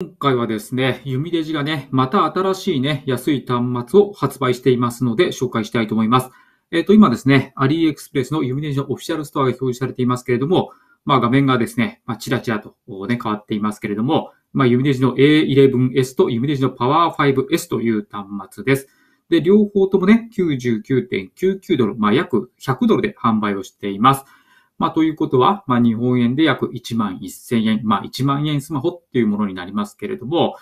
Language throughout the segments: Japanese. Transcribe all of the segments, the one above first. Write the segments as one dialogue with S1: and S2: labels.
S1: 今回はですね、弓デジがね、また新しいね、安い端末を発売していますので、紹介したいと思います。えっ、ー、と、今ですね、アリーエクスプレスの弓デジのオフィシャルストアが表示されていますけれども、まあ画面がですね、まあ、チラチラとね、変わっていますけれども、まあ弓デジの A11S と弓デジの Power5S という端末です。で、両方ともね、99.99ドル、まあ約100ドルで販売をしています。まあ、ということは、まあ、日本円で約1万1000円、まあ、1万円スマホっていうものになりますけれども、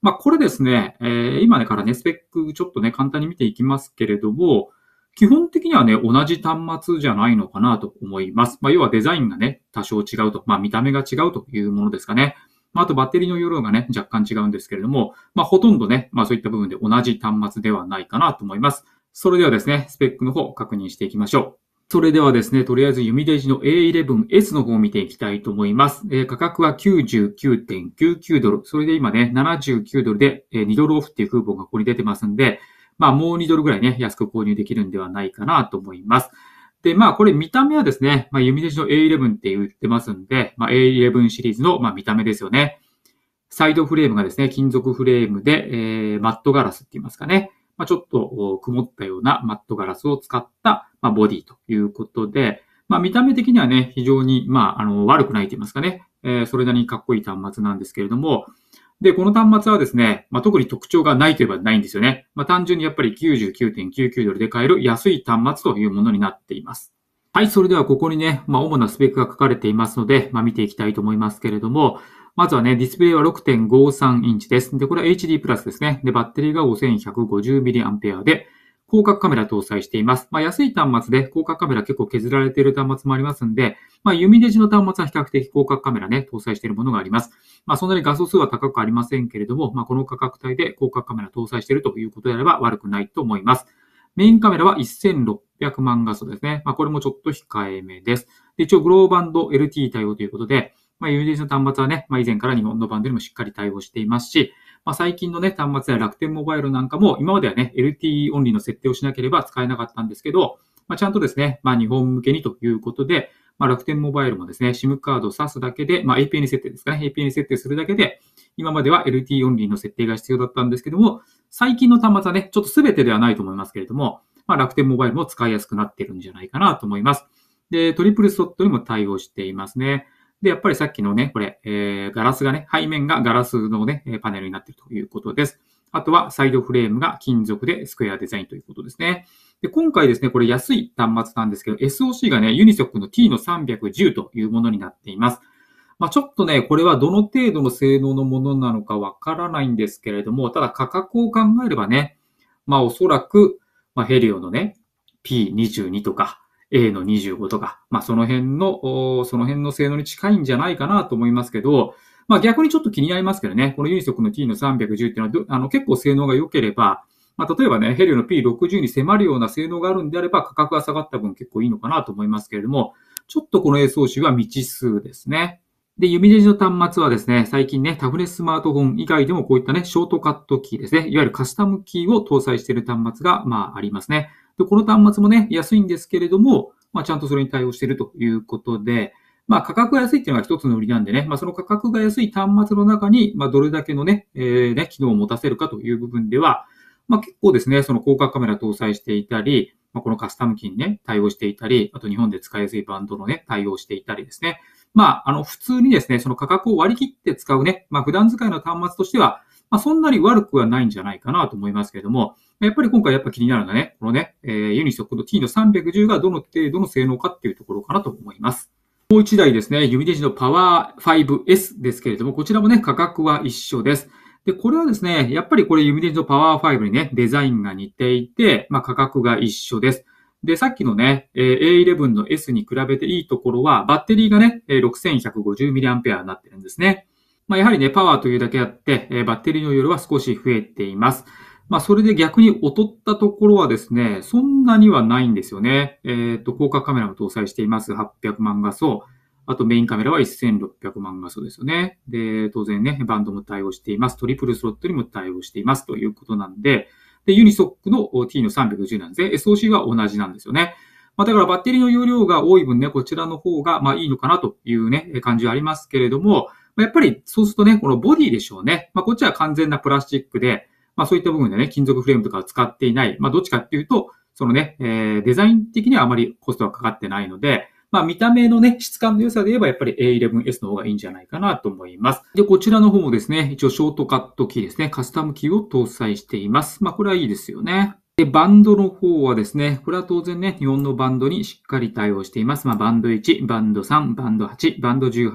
S1: まあ、これですね、えー、今ねからね、スペックちょっとね、簡単に見ていきますけれども、基本的にはね、同じ端末じゃないのかなと思います。まあ、要はデザインがね、多少違うと、まあ、見た目が違うというものですかね。まあ、あとバッテリーの容量がね、若干違うんですけれども、まあ、ほとんどね、まあ、そういった部分で同じ端末ではないかなと思います。それではですね、スペックの方確認していきましょう。それではですね、とりあえず弓デジの A11S の方を見ていきたいと思います。えー、価格は99.99ドル。それで今ね、79ドルで、2ドルオフっていうクーポンがここに出てますんで、まあもう2ドルぐらいね、安く購入できるんではないかなと思います。で、まあこれ見た目はですね、まあ弓デジの A11 って言ってますんで、まあ A11 シリーズの、まあ、見た目ですよね。サイドフレームがですね、金属フレームで、えー、マットガラスって言いますかね。まあ、ちょっと曇ったようなマットガラスを使った、まあ、ボディということで、まあ、見た目的にはね、非常に、まあ、あの、悪くないと言いますかね、えー、それなりにかっこいい端末なんですけれども、で、この端末はですね、まあ、特に特徴がないといえばないんですよね。まあ、単純にやっぱり99.99ドルで買える安い端末というものになっています。はい、それではここにね、まあ、主なスペックが書かれていますので、まあ、見ていきたいと思いますけれども、まずはね、ディスプレイは6.53インチです。で、これは HD プラスですね。で、バッテリーが 5150mAh で、広角カメラ搭載しています。まあ、安い端末で広角カメラ結構削られている端末もありますんで、まあ、弓デジの端末は比較的広角カメラね、搭載しているものがあります。まあ、そんなに画素数は高くありませんけれども、まあ、この価格帯で広角カメラ搭載しているということであれば悪くないと思います。メインカメラは1600万画素ですね。まあ、これもちょっと控えめです。で一応、グローバンド LT 対応ということで、まあ、u d s の端末はね、まあ、以前から日本のバンドにもしっかり対応していますし、まあ、最近のね、端末や楽天モバイルなんかも、今まではね、LTE オンリーの設定をしなければ使えなかったんですけど、まあ、ちゃんとですね、まあ、日本向けにということで、まあ、楽天モバイルもですね、SIM カードを挿すだけで、まあ、APN 設定ですかね、APN 設定するだけで、今までは LTE オンリーの設定が必要だったんですけども、最近の端末はね、ちょっと全てではないと思いますけれども、まあ、楽天モバイルも使いやすくなってるんじゃないかなと思います。で、トリプルソットにも対応していますね。で、やっぱりさっきのね、これ、えー、ガラスがね、背面がガラスのね、パネルになっているということです。あとはサイドフレームが金属でスクエアデザインということですね。で、今回ですね、これ安い端末なんですけど、SOC がね、ユニソックの T の310というものになっています。まあ、ちょっとね、これはどの程度の性能のものなのかわからないんですけれども、ただ価格を考えればね、まあおそらく、まあ、ヘリオのね、P22 とか、A の25とか、まあその辺の、その辺の性能に近いんじゃないかなと思いますけど、まあ逆にちょっと気になりますけどね、このユニソクの T の310っていうのは、あの結構性能が良ければ、まあ例えばね、ヘリオの P60 に迫るような性能があるんであれば、価格が下がった分結構いいのかなと思いますけれども、ちょっとこの A 装置は未知数ですね。で、弓デジの端末はですね、最近ね、タフネススマートフォン以外でもこういったね、ショートカットキーですね、いわゆるカスタムキーを搭載している端末が、まあ、ありますね。で、この端末もね、安いんですけれども、まあ、ちゃんとそれに対応しているということで、まあ、価格が安いっていうのが一つの売りなんでね、まあ、その価格が安い端末の中に、まあ、どれだけのね、えー、ね、機能を持たせるかという部分では、まあ、結構ですね、その広角カメラ搭載していたり、まあ、このカスタム機にね、対応していたり、あと日本で使いやすいバンドのね、対応していたりですね。まあ、あの、普通にですね、その価格を割り切って使うね、まあ、普段使いの端末としては、まあ、そんなに悪くはないんじゃないかなと思いますけれども、やっぱり今回やっぱ気になるのはね、このね、えー、ユニソックの T の310がどの程度の性能かっていうところかなと思います。もう一台ですね、ユミデジのパワー 5S ですけれども、こちらもね、価格は一緒です。で、これはですね、やっぱりこれユミデジのパワー5にね、デザインが似ていて、まあ、価格が一緒です。で、さっきのね、A11 の S に比べていいところは、バッテリーがね、6150mAh になってるんですね。まあ、やはりね、パワーというだけあって、えバッテリーの容量は少し増えています。まあ、それで逆に劣ったところはですね、そんなにはないんですよね。えっ、ー、と、効果カメラも搭載しています。800万画素。あとメインカメラは1600万画素ですよね。で、当然ね、バンドも対応しています。トリプルスロットにも対応していますということなんで、で、ユニソックの T の310なんで、すね。SOC は同じなんですよね。まあ、だからバッテリーの容量が多い分ね、こちらの方が、まあいいのかなというね、感じはありますけれども、やっぱりそうするとね、このボディでしょうね。まあ、こっちは完全なプラスチックで、まあ、そういった部分でね、金属フレームとかを使っていない。まあ、どっちかっていうと、そのね、えー、デザイン的にはあまりコストがかかってないので、まあ、見た目のね、質感の良さで言えば、やっぱり A11S の方がいいんじゃないかなと思います。で、こちらの方もですね、一応ショートカットキーですね、カスタムキーを搭載しています。まあ、これはいいですよね。で、バンドの方はですね、これは当然ね、日本のバンドにしっかり対応しています。まあ、バンド1、バンド3、バンド8、バンド18、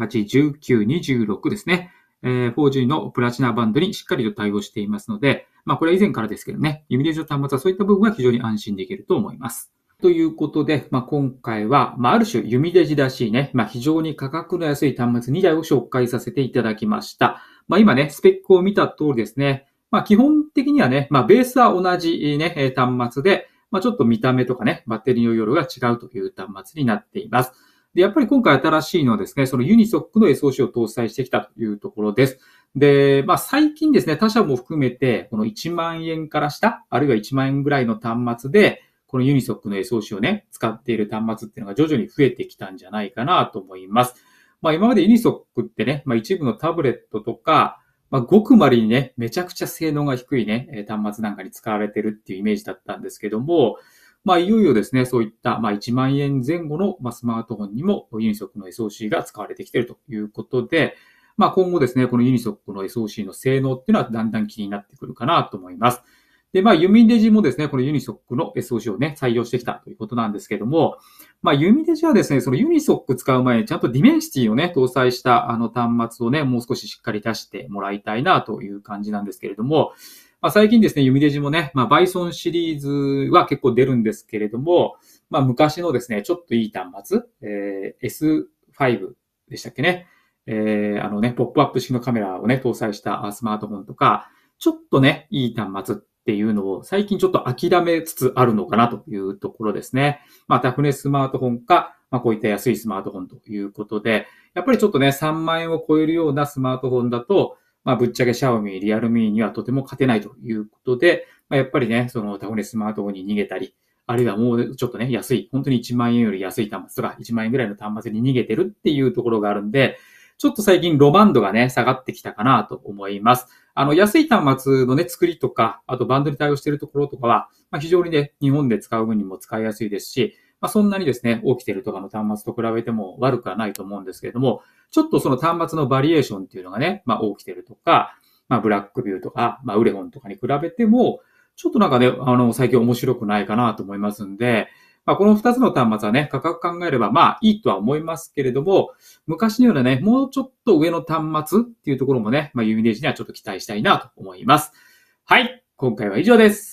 S1: 19、26ですね。えー、4G のプラチナバンドにしっかりと対応していますので、まあ、これは以前からですけどね、イミレーション端末はそういった部分は非常に安心できると思います。ということで、まあ、今回は、まあ、ある種、弓デジらしいね、まあ、非常に価格の安い端末2台を紹介させていただきました。まあ、今ね、スペックを見た通りですね、まあ、基本的にはね、まあ、ベースは同じね、端末で、まあ、ちょっと見た目とかね、バッテリーの容量が違うという端末になっています。で、やっぱり今回新しいのはですね、そのユニソックの SOC を搭載してきたというところです。で、まあ最近ですね、他社も含めて、この1万円から下、あるいは1万円ぐらいの端末で、このユニソックの SOC をね、使っている端末っていうのが徐々に増えてきたんじゃないかなと思います。まあ今までユニソックってね、まあ一部のタブレットとか、まあ、ごくまりにね、めちゃくちゃ性能が低いね、端末なんかに使われてるっていうイメージだったんですけども、まあ、いよいよですね、そういった、まあ、1万円前後の、まスマートフォンにもユニソックの SOC が使われてきてるということで、まあ、今後ですね、このユニソックの SOC の性能っていうのはだんだん気になってくるかなと思います。で、まあ、ユミデジもですね、このユニソックの SOC をね、採用してきたということなんですけども、まあ、ユミデジはですね、そのユニソック使う前にちゃんとディメンシティをね、搭載したあの端末をね、もう少ししっかり出してもらいたいなという感じなんですけれども、まあ、最近ですね、ユミデジもね、まあ、バイソンシリーズは結構出るんですけれども、まあ、昔のですね、ちょっといい端末、えー、S5 でしたっけね、えー、あのね、ポップアップ式のカメラをね、搭載したスマートフォンとか、ちょっとね、いい端末っていうのを最近ちょっと諦めつつあるのかなというところですね。まあ、タフネスマートフォンか、まあ、こういった安いスマートフォンということで、やっぱりちょっとね、3万円を超えるようなスマートフォンだと、まあ、ぶっちゃけシャオミ、ー、リアルミーにはとても勝てないということで、まあ、やっぱりね、そのタフネスマートフォンに逃げたり、あるいはもうちょっとね、安い、本当に1万円より安い端末とか、1万円ぐらいの端末に逃げてるっていうところがあるんで、ちょっと最近ロマンドがね、下がってきたかなと思います。あの、安い端末のね、作りとか、あとバンドに対応しているところとかは、まあ、非常にね、日本で使う分にも使いやすいですし、まあ、そんなにですね、起きてるとかの端末と比べても悪くはないと思うんですけれども、ちょっとその端末のバリエーションっていうのがね、まあ、起きてるとか、まあ、ブラックビューとか、まあ、ウレホンとかに比べても、ちょっとなんかね、あの、最近面白くないかなと思いますんで、まあ、この2つの端末はね、価格考えれば、まあ、いいとは思いますけれども、昔のようなね、もうちょっと上の端末っていうところもね、まあ、ユミネージにはちょっと期待したいなと思います。はい、今回は以上です。